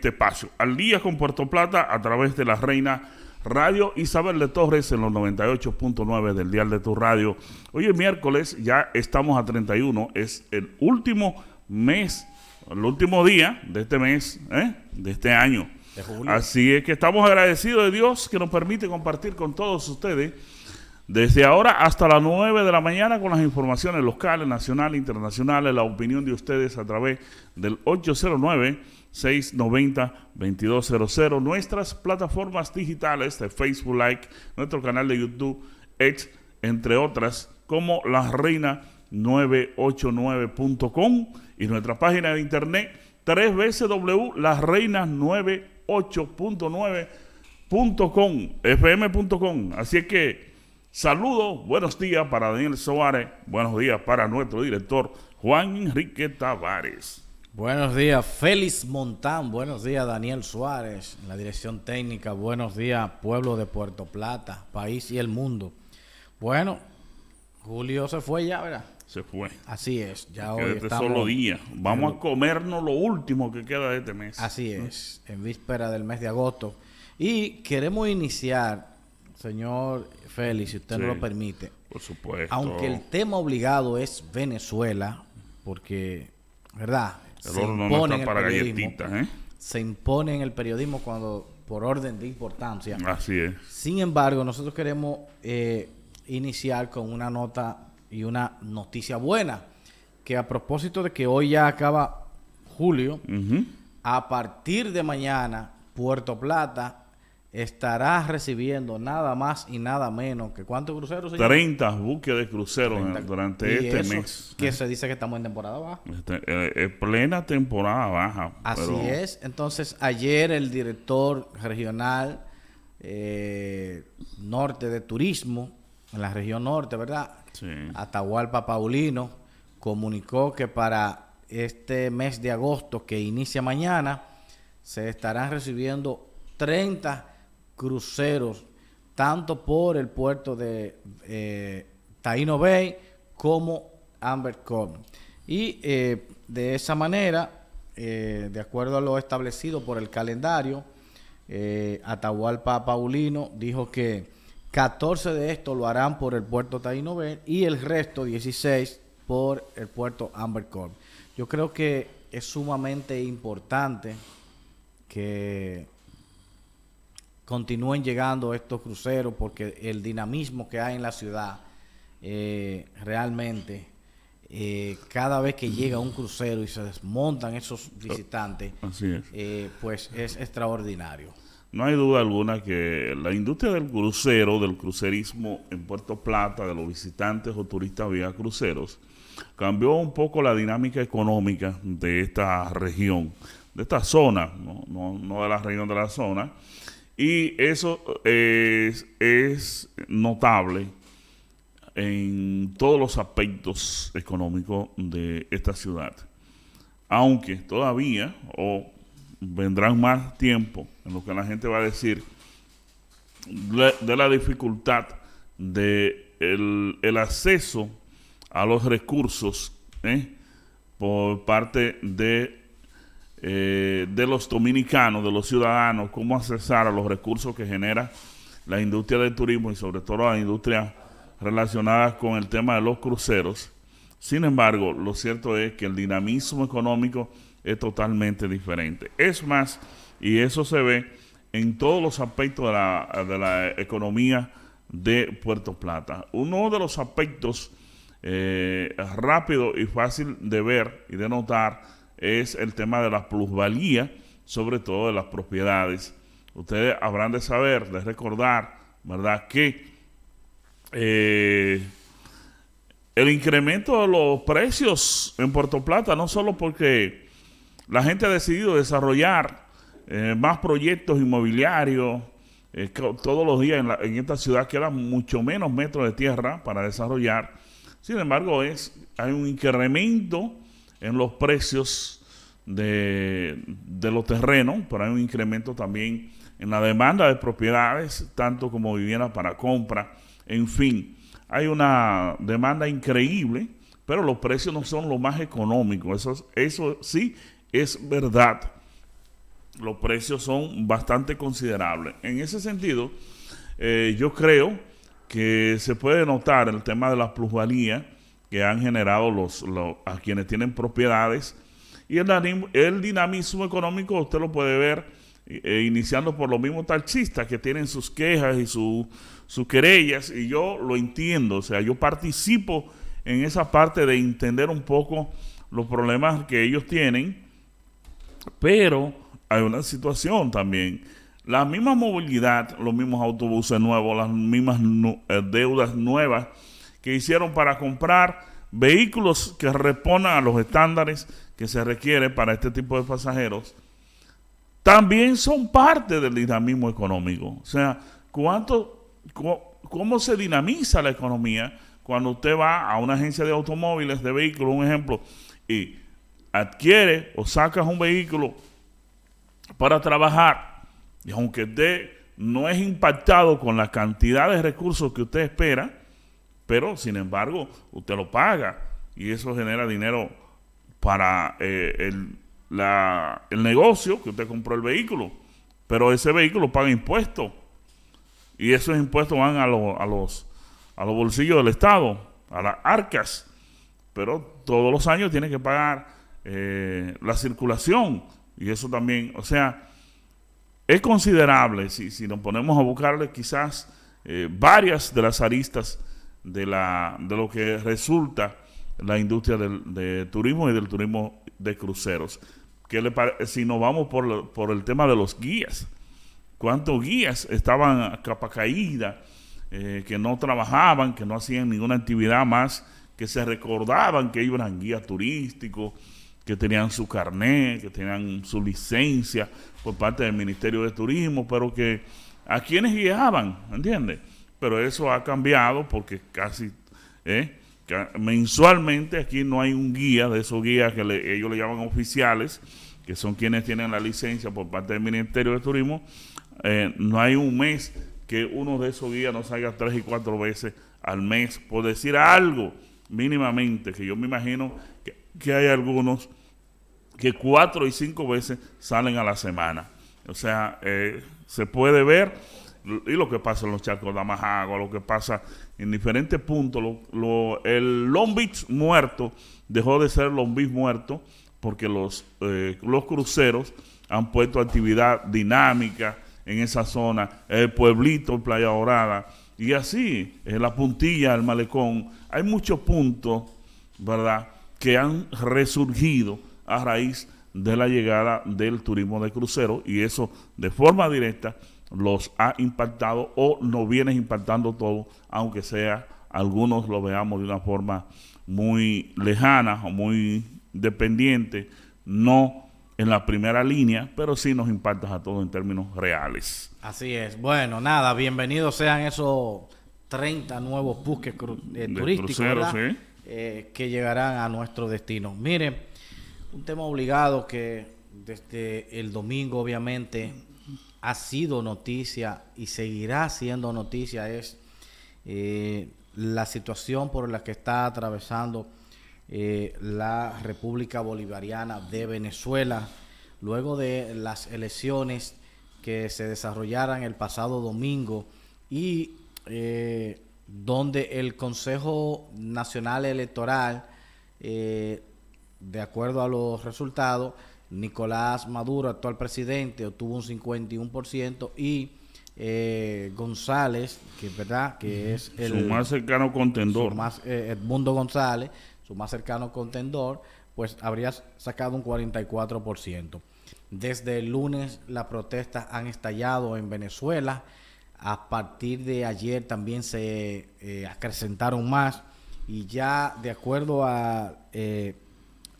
este espacio. Al día con Puerto Plata a través de la Reina Radio Isabel de Torres en los 98.9 del Dial de tu Radio. Hoy es miércoles, ya estamos a 31, es el último mes, el último día de este mes, ¿eh? de este año. Así es que estamos agradecidos de Dios que nos permite compartir con todos ustedes desde ahora hasta las 9 de la mañana con las informaciones locales, nacionales, internacionales, la opinión de ustedes a través del 809. 690-2200, nuestras plataformas digitales de Facebook Like, nuestro canal de YouTube, entre otras, como La Reina 989.com y nuestra página de internet 3 FM 989com fm.com. Así es que saludos, buenos días para Daniel Soares, buenos días para nuestro director Juan Enrique Tavares. Buenos días, Félix Montán. Buenos días, Daniel Suárez, la dirección técnica. Buenos días, pueblo de Puerto Plata, país y el mundo. Bueno, Julio se fue ya, ¿verdad? Se fue. Así es, ya hoy estamos... solo día. Vamos a comernos lo último que queda de este mes. Así ¿Mm? es, en víspera del mes de agosto. Y queremos iniciar, señor Félix, si usted no nos lo permite. Por supuesto. Aunque el tema obligado es Venezuela, porque, ¿verdad? se impone en el para periodismo, ¿eh? Se impone en el periodismo cuando por orden de importancia. Así es. Sin embargo, nosotros queremos eh, iniciar con una nota y una noticia buena. Que a propósito de que hoy ya acaba julio, a partir de mañana, Puerto Plata estarás recibiendo nada más y nada menos que cuántos cruceros. 30 buques de cruceros durante este mes. Que se dice que estamos en temporada baja. Este, eh, es plena temporada baja. Así es. Entonces, ayer el director regional eh, norte de turismo, en la región norte, ¿verdad? Atahualpa Paulino comunicó que para este mes de agosto que inicia mañana, se estarán recibiendo 30 cruceros, tanto por el puerto de eh, Taino Bay como Amber Cove. Y eh, de esa manera, eh, de acuerdo a lo establecido por el calendario, Atahualpa Paulino dijo que 14 de estos lo harán por el puerto Taino Bay y el resto, 16, por el puerto Amber Cove. Yo creo que es sumamente importante que continúen llegando estos cruceros porque el dinamismo que hay en la ciudad eh, realmente eh, cada vez que llega un crucero y se desmontan esos visitantes, eh, pues es extraordinario. No hay duda alguna que la industria del crucero, del crucerismo en Puerto Plata, de los visitantes o turistas vía cruceros, cambió un poco la dinámica económica de esta región, de esta zona, no de la región de la zona, y eso eh, es, notable en todos los aspectos económicos de esta ciudad. Aunque todavía, o vendrán más tiempo en lo que la gente va a decir, de, la dificultad del acceso a los recursos eh, por parte de eh, de los dominicanos, de los ciudadanos, cómo accesar a los recursos que genera la industria del turismo y sobre todo la industria relacionada con el tema de los cruceros. Sin embargo, lo cierto es que el dinamismo económico es totalmente diferente. Es más, y eso se ve en todos los aspectos de la, de la economía de Puerto Plata. Uno de los aspectos eh, rápido y fácil de ver y de notar es el tema de la plusvalía, sobre todo de las propiedades. Ustedes habrán de saber, de recordar, ¿verdad? Que eh, el incremento de los precios en Puerto Plata, no solo porque la gente ha decidido desarrollar eh, más proyectos inmobiliarios, eh, todos los días en, esta ciudad quedan mucho menos metros de tierra para desarrollar. Sin embargo, es, hay un incremento en los precios de, los terrenos, pero hay un incremento también en la demanda de propiedades, tanto como vivienda para compra, en fin, hay una demanda increíble, pero los precios no son los más económicos, eso, eso sí es verdad. Los precios son bastante considerables. En ese sentido, eh, yo creo que se puede notar el tema de la plusvalía que han generado los, a quienes tienen propiedades. Y el, dinamismo económico usted lo puede ver eh, iniciando por los mismos taxistas que tienen sus quejas y sus querellas. Y yo lo entiendo, o sea, yo participo en esa parte de entender un poco los problemas que ellos tienen. Pero hay una situación también. La misma movilidad, los mismos autobuses nuevos, las mismas eh, deudas nuevas que hicieron para comprar vehículos que respondan a los estándares que se requiere para este tipo de pasajeros, también son parte del dinamismo económico. O sea, ¿cuánto, ¿cómo se dinamiza la economía cuando usted va a una agencia de automóviles, de vehículos, un ejemplo, y adquiere o sacas un vehículo para trabajar, y aunque usted no es impactado con la cantidad de recursos que usted espera, pero sin embargo usted lo paga y eso genera dinero para eh, el, negocio que usted compró el vehículo, pero ese vehículo paga impuestos y esos impuestos van a, los, a los bolsillos del Estado, a las arcas, pero todos los años tiene que pagar eh, la circulación y eso también, o sea, es considerable si, nos ponemos a buscarle quizás eh, varias de las aristas de, la, de lo que resulta la industria del de turismo y del turismo de cruceros. le si nos vamos por, por, el tema de los guías? ¿Cuántos guías estaban a capa caída, eh, que no trabajaban, que no hacían ninguna actividad más, que se recordaban que ellos eran guías turísticos, que tenían su carnet, que tenían su licencia por parte del Ministerio de Turismo, pero que a quienes guiaban, ¿entiendes? pero eso ha cambiado porque casi ¿eh? mensualmente aquí no hay un guía de esos guías que ellos le llaman oficiales, que son quienes tienen la licencia por parte del Ministerio de Turismo. Eh, no hay un mes que uno de esos guías no salga tres y cuatro veces al mes, por decir algo mínimamente, que yo me imagino que, hay algunos que cuatro y cinco veces salen a la semana. O sea, eh, se puede ver y lo que pasa en los charcos de agua lo que pasa en diferentes puntos. el Long Beach muerto dejó de ser Long Beach muerto porque los, eh, los cruceros han puesto actividad dinámica en esa zona, el pueblito, Playa Dorada, y así, en la puntilla, el malecón. Hay muchos puntos, ¿verdad?, que han resurgido a raíz de la llegada del turismo de crucero y eso de forma directa los ha impactado o nos vienes impactando todo, aunque sea algunos lo veamos de una forma muy lejana o muy dependiente, no en la primera línea, pero sí nos impactas a todos en términos reales. Así es. Bueno, nada, bienvenidos sean esos 30 nuevos busques eh, turísticos eh, que llegarán a nuestro destino. Miren, un tema obligado que desde el domingo, obviamente, ha sido noticia y seguirá siendo noticia es eh, la situación por la que está atravesando eh, la República Bolivariana de Venezuela luego de las elecciones que se desarrollaron el pasado domingo y eh, donde el Consejo Nacional Electoral, de acuerdo a los resultados, Nicolás Maduro, actual presidente, obtuvo un 51% y eh, González, que es verdad, que es el... Su más cercano contendor. más, eh, Edmundo González, su más cercano contendor, pues habría sacado un 44%. Desde el lunes las protestas han estallado en Venezuela. A partir de ayer también se eh, acrecentaron más y ya de acuerdo a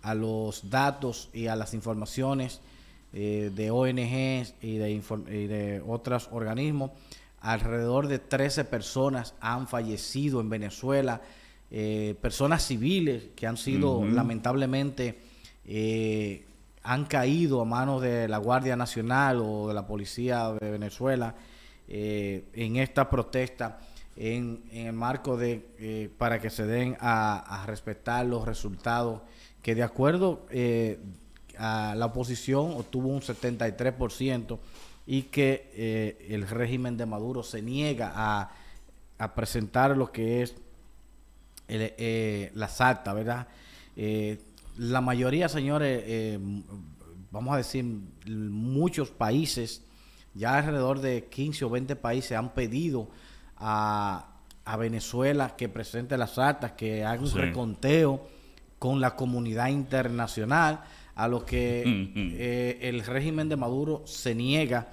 a los datos y a las informaciones eh, de ONGs y de, otros organismos, alrededor de 13 personas han fallecido en Venezuela, eh, personas civiles que han sido lamentablemente, eh, han caído a manos de la Guardia Nacional o de la Policía de Venezuela en esta protesta en, el marco de eh, para que se den a, respetar los resultados que de acuerdo eh, a la oposición obtuvo un 73% y que eh, el régimen de Maduro se niega a, presentar lo que es el, salta, ¿verdad? la mayoría, señores, vamos a decir, muchos países, ya alrededor de 15 o 20 países han pedido a, Venezuela, que presente las actas, que haga un reconteo con la comunidad internacional, a lo que eh, el régimen de Maduro se niega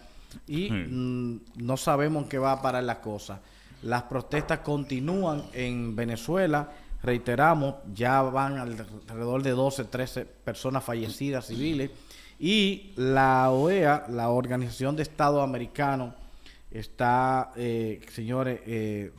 y mm, no sabemos qué va a parar la cosa. Las protestas continúan en Venezuela, reiteramos, ya van alrededor de 12, 13 personas fallecidas civiles y la OEA, la Organización de Estado Americano, está, eh, señores, eh,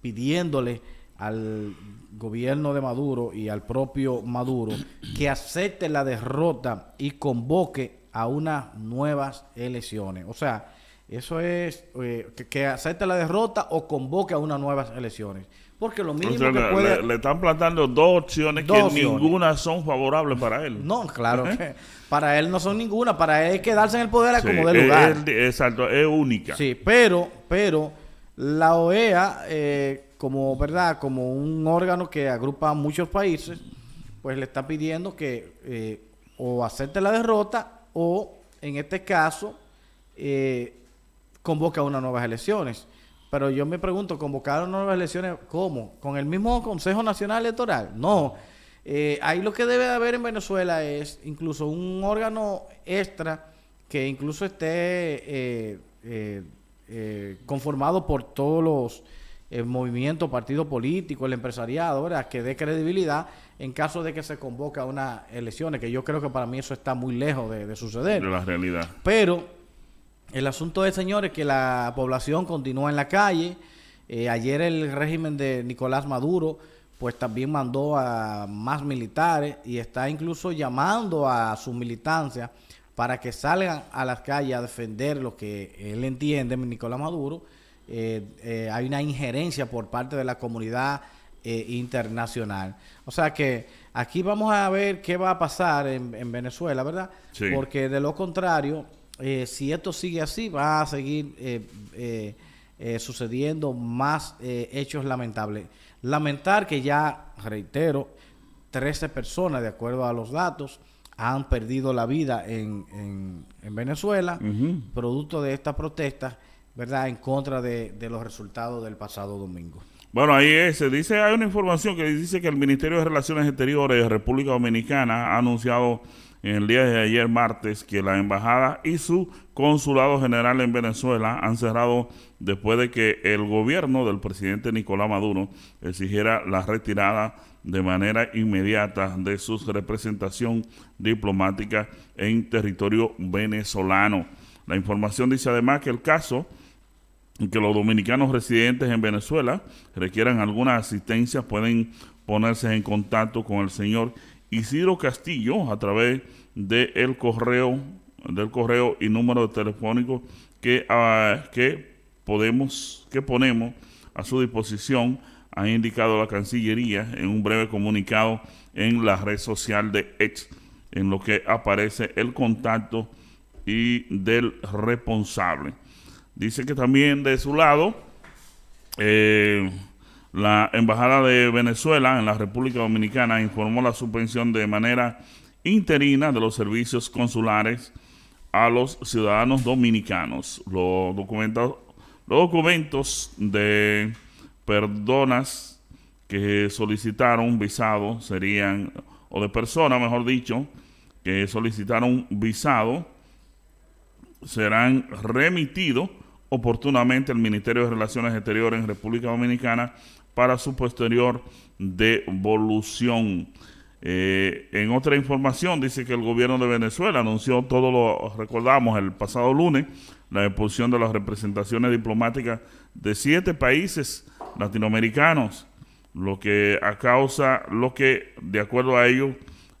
pidiéndole al gobierno de Maduro y al propio Maduro que acepte la derrota y convoque a unas nuevas elecciones. O sea, eso es eh, que, que acepte la derrota o convoque a unas nuevas elecciones. Porque lo mínimo que le, puede... le, están plantando dos opciones que ninguna son favorables para él. No, claro para él no son ninguna. Para él es quedarse en el poder a como de lugar. exacto, es única. Sí, pero, pero la OEA, eh, como verdad, como un órgano que agrupa a muchos países, pues le está pidiendo que eh, o acepte la derrota o, en este caso, eh, convoca unas nuevas elecciones. Pero yo me pregunto, ¿convocaron nuevas elecciones? ¿Cómo? ¿Con el mismo Consejo Nacional Electoral? No. Eh, ahí lo que debe de haber en Venezuela es incluso un órgano extra que incluso esté eh, eh, eh, conformado por todos los movimientos, partidos políticos, el empresariado, Que dé credibilidad en caso de que se convoca a unas elecciones, que yo creo que para mí eso está muy lejos de, de suceder. De la realidad. Pero el asunto es, señores, que la población continúa en la calle. Eh, ayer el régimen de Nicolás Maduro, pues también mandó a más militares y está incluso llamando a su militancia para que salgan a las calles a defender lo que él entiende, Nicolás Maduro. Eh, eh, hay una injerencia por parte de la comunidad internacional. O sea que aquí vamos a ver qué va a pasar en, Venezuela, ¿verdad? Porque de lo contrario, eh, si esto sigue así, va a seguir eh, eh, sucediendo más hechos lamentables. Lamentar que ya, reitero, 13 personas, de acuerdo a los datos, han perdido la vida en, Venezuela, producto de esta protesta ¿verdad?, en contra de, los resultados del pasado domingo. Bueno, ahí es. Dice, hay una información que dice que el Ministerio de Relaciones Exteriores de República Dominicana ha anunciado en el día de ayer martes que la embajada y su consulado general en Venezuela han cerrado después de que el gobierno del presidente Nicolás Maduro exigiera la retirada de manera inmediata de su representación diplomática en territorio venezolano. La información dice además que el caso que los dominicanos residentes en Venezuela requieran alguna asistencia pueden ponerse en contacto con el señor Isidro Castillo a través del correo del correo y número telefónico que, ah, que podemos que ponemos a su disposición ha indicado la Cancillería en un breve comunicado en la red social de Ex, en lo que aparece el contacto y del responsable. Dice que también de su lado, eh, la Embajada de Venezuela en la República Dominicana informó la suspensión de manera interina de los servicios consulares a los ciudadanos dominicanos. Los documentos, de personas que solicitaron visado serían, o de personas, mejor dicho, que solicitaron visado, serán remitidos oportunamente al Ministerio de Relaciones Exteriores en República Dominicana para su posterior devolución. Eh, en otra información dice que el gobierno de Venezuela anunció, todo lo recordamos el pasado lunes, la expulsión de las representaciones diplomáticas de siete países latinoamericanos, lo que a causa, lo que de acuerdo a ellos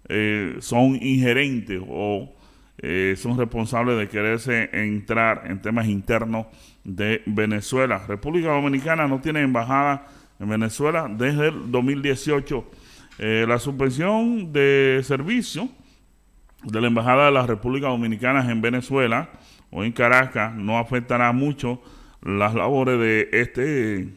eh, son ingerentes o eh, son responsables de quererse entrar en temas internos de Venezuela. República Dominicana no tiene embajada en Venezuela desde el 2018. Eh, la suspensión de servicio de la Embajada de la República Dominicana en Venezuela o en Caracas no afectará mucho las labores de, este,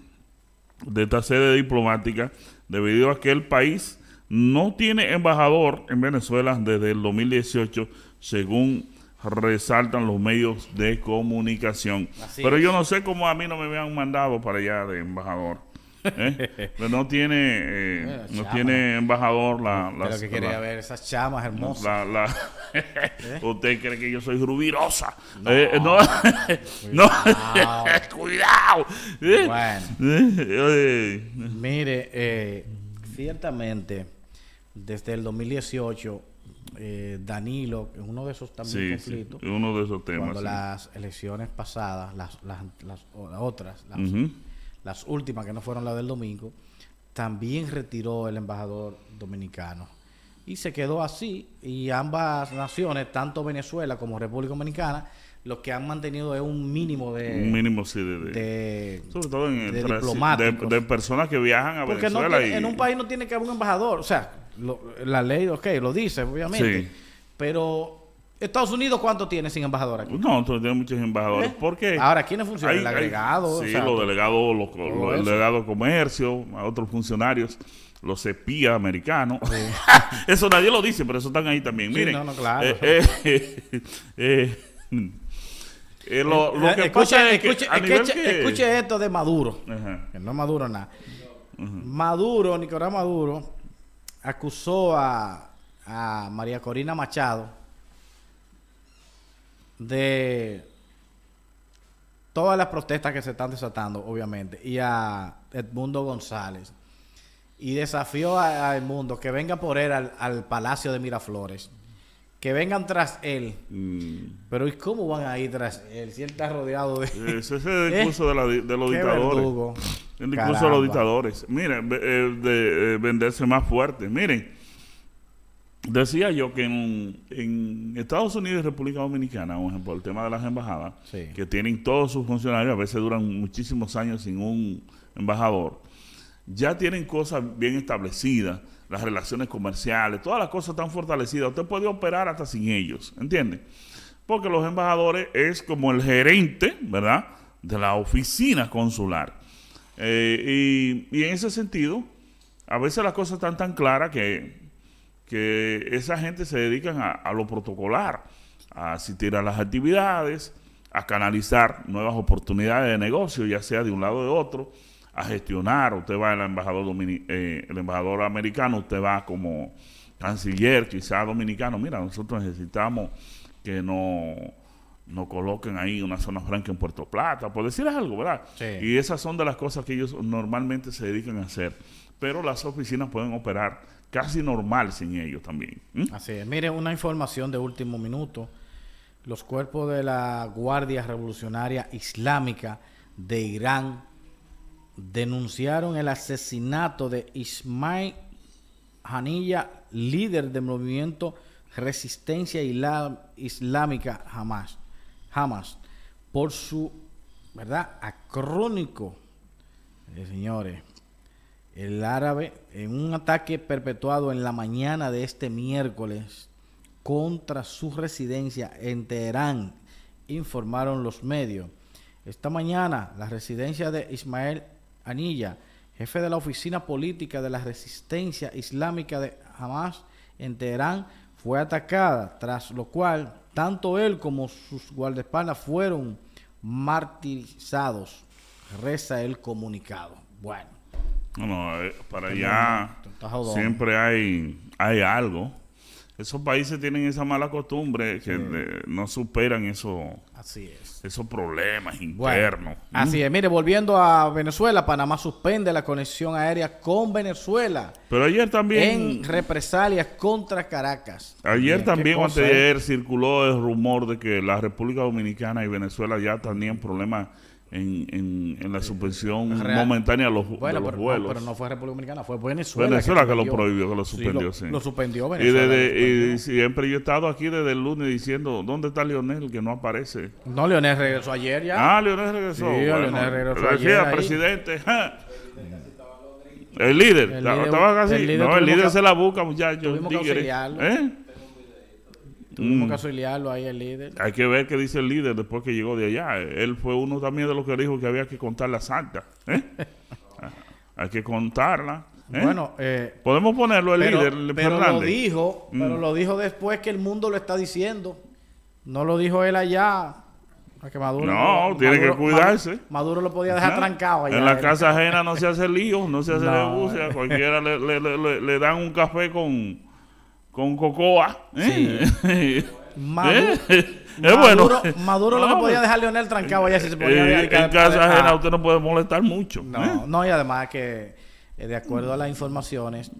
de esta sede diplomática debido a que el país no tiene embajador en Venezuela desde el 2018, según resaltan los medios de comunicación. Pero yo no sé cómo a mí no me habían mandado para allá de embajador. ¿Eh? Pero no tiene, eh, no tiene embajador la. la Pero que quiere ver esas chamas hermosas. La, ¿Eh? ¿Usted cree que yo soy rubirosa? No. no. Cuidado. Bueno. Mire, ciertamente, desde el 2018. Danilo, uno de esos también conflictos. uno de esos temas. Cuando las elecciones pasadas, las, las, las, otras, las, las últimas que no fueron las del domingo, también retiró el embajador dominicano. Y se quedó así, y ambas naciones, tanto Venezuela como República Dominicana, lo que han mantenido es un mínimo de. Un mínimo, de. todo diplomáticos. de, personas que viajan a Venezuela. Porque en un país no tiene que haber un embajador. O sea, la ley, ok, lo dice, obviamente. Pero Estados Unidos, ¿cuánto tiene sin embajador aquí? No, tiene muchos embajadores. ¿Eh? ¿Por qué? Ahora, ¿quiénes funcionan? El agregado. sí, los delegados, los, de comercio, a otros funcionarios, los espías americanos. eso nadie lo dice, pero eso están ahí también. Miren. No, no, claro. Eh, eh, lo, que escuche, escuche, esto de Maduro. Ajá. Que no Maduro nada. Maduro, Nicolás Maduro, acusó a, a María Corina Machado de todas las protestas que se están desatando, obviamente, y a Edmundo González. Y desafió a, mundo Edmundo que venga por él al, Palacio de Miraflores. Que vengan tras él. Mm. Pero ¿y cómo van a ir tras él? Si él está rodeado de... Ese es el ¿Eh? discurso de, los dictadores. El discurso de los dictadores. Miren, eh, de eh, venderse más fuerte. Miren, Decía yo que en, Estados Unidos y República Dominicana, por ejemplo, el tema de las embajadas, que tienen todos sus funcionarios, a veces duran muchísimos años sin un embajador, ya tienen cosas bien establecidas, las relaciones comerciales, todas las cosas están fortalecidas. Usted puede operar hasta sin ellos, ¿entiende? Porque los embajadores es como el gerente, ¿verdad?, de la oficina consular. Eh, y en ese sentido, a veces las cosas están tan claras que que esa gente se dedican a, lo protocolar, a asistir a las actividades, a canalizar nuevas oportunidades de negocio, ya sea de un lado o de otro, a gestionar. Usted va al embajador, eh, el embajador americano, usted va como canciller, quizá dominicano. Mira, nosotros necesitamos que no coloquen ahí una zona franca en Puerto Plata, por decirles algo, ¿verdad? Y esas son de las cosas que ellos normalmente se dedican a hacer pero las oficinas pueden operar casi normal sin ellos también. Así es. Mire, una información de último minuto. Los cuerpos de la Guardia Revolucionaria Islámica de Irán denunciaron el asesinato de Ismail Hanilla, líder del movimiento Resistencia Islámica Hamas, Hamas por su, ¿verdad?, acrónico, eh, señores, el árabe, en un ataque perpetuado en la mañana de este miércoles contra su residencia en Teherán, informaron los medios. Esta mañana, la residencia de Ismael Anilla, jefe de la oficina política de la resistencia islámica de Hamas en Teherán, fue atacada, tras lo cual tanto él como sus guardaespaldas fueron martirizados, reza el comunicado. Bueno. No, eh, para allá siempre hay, hay algo. Esos países tienen esa mala costumbre que no superan eso, así es. esos problemas internos. Así es. Mire, volviendo a Venezuela, Panamá suspende la conexión aérea con Venezuela. Pero ayer también... En represalias contra Caracas. Ayer también, anteayer, circuló el rumor de que la República Dominicana y Venezuela ya tenían problemas en, en, en la suspensión eh, momentánea los, de los vuelos. pero no fue República Dominicana, fue Venezuela. que, lo prohibió, que lo suspendió, sí. Lo, suspendió Y, desde, y, siempre yo he estado aquí desde el lunes diciendo, ¿dónde está Lionel que no aparece? No, Lionel regresó ayer ya. Ah, Lionel regresó. Sí, regresó ayer. presidente. El líder, estaba casi. no, el líder se la busca, muchachos. ¿Eh? Tuvimos que mm. ahí el líder. Hay que ver qué dice el líder después que llegó de allá. Él fue uno también de los que dijo que había que contar la santa. ¿eh? Hay que contarla. ¿eh? Bueno, eh, podemos ponerlo el líder. pero lo dijo, mm. pero lo dijo después que el mundo lo está diciendo. No lo dijo él allá. Que Maduro, no, tiene que cuidarse. Maduro lo podía dejar trancado allá. En la casa ajena no se hace lío, no se hace cualquiera le, le, le dan un café con, con cocoa. ¿eh? Sí. Maduro, ¿Eh? Maduro, bueno. Maduro lo que ah, podía pues. dejar Leonel trancado allá si se eh, En casa ajena usted no puede molestar mucho. No, no, y además que de acuerdo a las informaciones,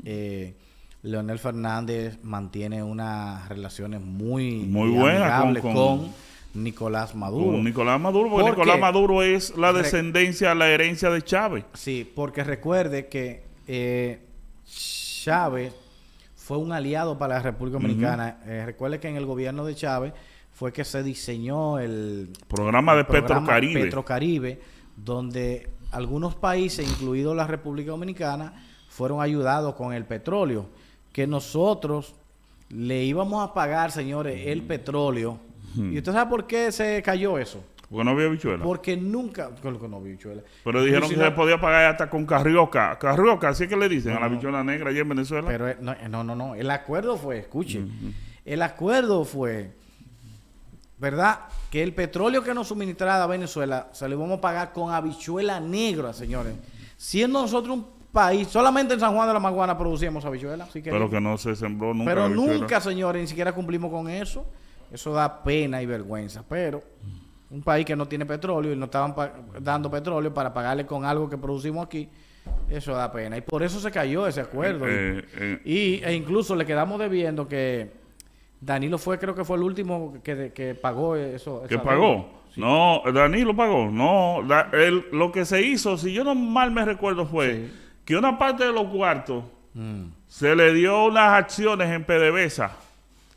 Leonel Fernández mantiene unas relaciones muy, muy buenas con, Nicolás Maduro. Nicolás Maduro, porque, Nicolás Maduro es la descendencia, la herencia de Chávez. Sí, porque recuerde que Chávez fue un aliado para la República Dominicana. Eh, recuerde que en el gobierno de Chávez fue que se diseñó el programa de Petrocaribe. donde algunos países, incluido la República Dominicana, fueron ayudados con el petróleo, que nosotros le íbamos a pagar, señores, el mm. petróleo. ¿Y usted sabe por qué se cayó eso? Porque no había bichuela. Porque nunca. no Pero dijeron que se podía pagar hasta con carrioca. Carrioca, así es que le dicen a la habichuela negra allá en Venezuela. Pero eh, eh, no, no, no. El acuerdo fue, escuchen. El acuerdo fue, ¿verdad? Que el petróleo que nos suministraba a Venezuela se lo vamos a pagar con habichuela negra, señores. Siendo nosotros un país, solamente en San Juan de la Maguana producíamos habichuela. que Pero que no se sembró nunca. Pero nunca, señores, ni siquiera cumplimos con eso. Eso da pena y vergüenza. Pero un país que no tiene petróleo y no estaban dando petróleo para pagarle con algo que producimos aquí, eso da pena. Y por eso se cayó ese acuerdo. Eh, y, e incluso le quedamos debiendo que Danilo fue, creo que fue el último que, pagó eso. ¿Que pagó? No, Danilo pagó. No, lo que se hizo, si yo no mal me recuerdo, fue que una parte de los cuartos mm. se le dio unas acciones en PDVSA.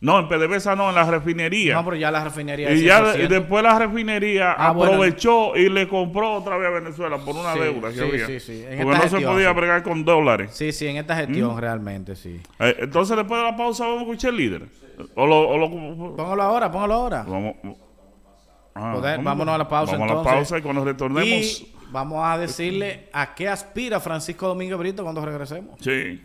No, en PDVSA no, en la refinería. No, pero ya la refinería. Y ya después la refinería ah, aprovechó y le compró otra vez a Venezuela por una deuda que había. Sí, sí. porque no se podía bregar con dólares. Sí, sí, en esta gestión ¿Mm? realmente, sí. Eh, entonces, después de la pausa, vamos a escuchar el líder. póngalo ahora, póngalo ahora. Ah, vamos, vámonos a la pausa. Vamos a la pausa y cuando retornemos. vamos a decirle a qué aspira Francisco Domingo Brito cuando regresemos. Sí.